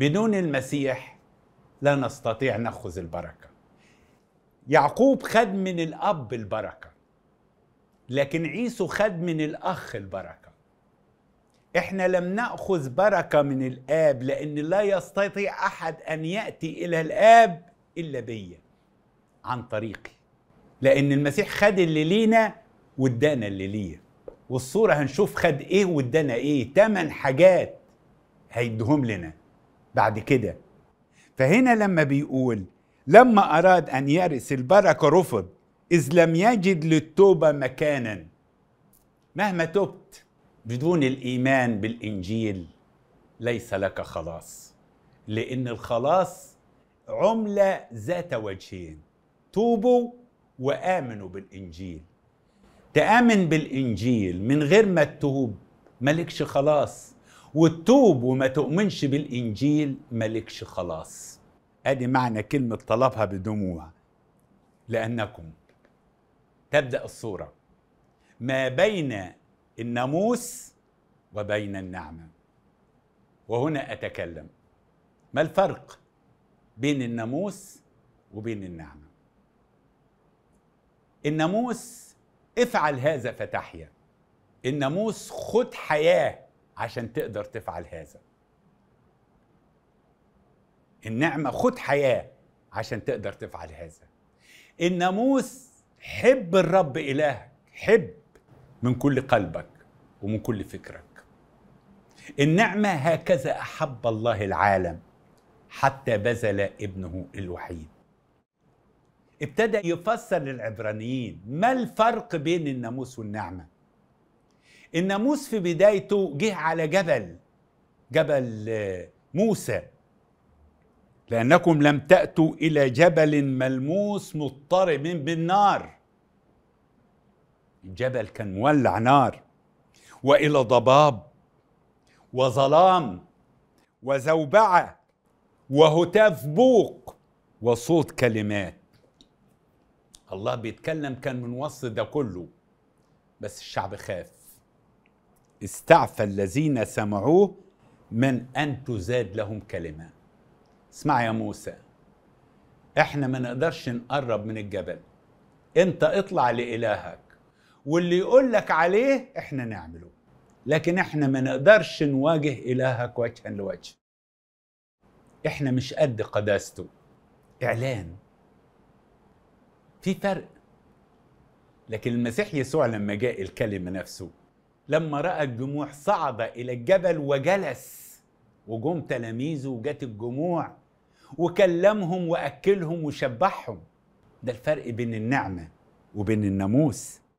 بدون المسيح لا نستطيع ناخذ البركه يعقوب خد من الاب البركه لكن عيسو خد من الاخ البركه احنا لم ناخذ بركه من الاب لان لا يستطيع احد ان ياتي الى الاب الا بيا عن طريقي لان المسيح خد اللي لينا وادانا اللي ليه والصوره هنشوف خد ايه وادانا ايه ثمان حاجات هيدهم لنا بعد كده فهنا لما بيقول لما أراد أن يرث البركة رفض إذ لم يجد للتوبة مكانا مهما تبت بدون الإيمان بالإنجيل ليس لك خلاص لأن الخلاص عملة ذات وجهين توبوا وآمنوا بالإنجيل تآمن بالإنجيل من غير ما تتوب مالكش خلاص وتوب وما تؤمنش بالإنجيل ملكش خلاص أدي معنى كلمة طلبها بدموع لأنكم تبدأ الصورة ما بين الناموس وبين النعمة وهنا أتكلم ما الفرق بين الناموس وبين النعمة الناموس افعل هذا فتحيا الناموس خد حياه عشان تقدر تفعل هذا النعمة خد حياة عشان تقدر تفعل هذا الناموس حب الرب إلهك حب من كل قلبك ومن كل فكرك النعمة هكذا أحب الله العالم حتى بذل ابنه الوحيد ابتدى يفسر للعبرانيين ما الفرق بين الناموس والنعمه الناموس في بدايته جه على جبل جبل آه، موسى لأنكم لم تأتوا إلى جبل ملموس مضطرب بالنار الجبل كان مولع نار وإلى ضباب وظلام وزوبعة وهتاف بوق وصوت كلمات الله بيتكلم كان من وسط ده كله بس الشعب خاف استعفى الذين سمعوه من أن تزاد لهم كلمة اسمع يا موسى احنا ما نقدرش نقرب من الجبل انت اطلع لإلهك واللي يقول لك عليه احنا نعمله لكن احنا ما نقدرش نواجه إلهك وجها لوجه احنا مش قد قداسته إعلان في فرق لكن المسيح يسوع لما جاء الكلمة نفسه لما رأى الجموع صعد إلى الجبل وجلس وجم تلاميذه وجت الجموع وكلمهم وأكلهم وشبعهم ده الفرق بين النعمة وبين الناموس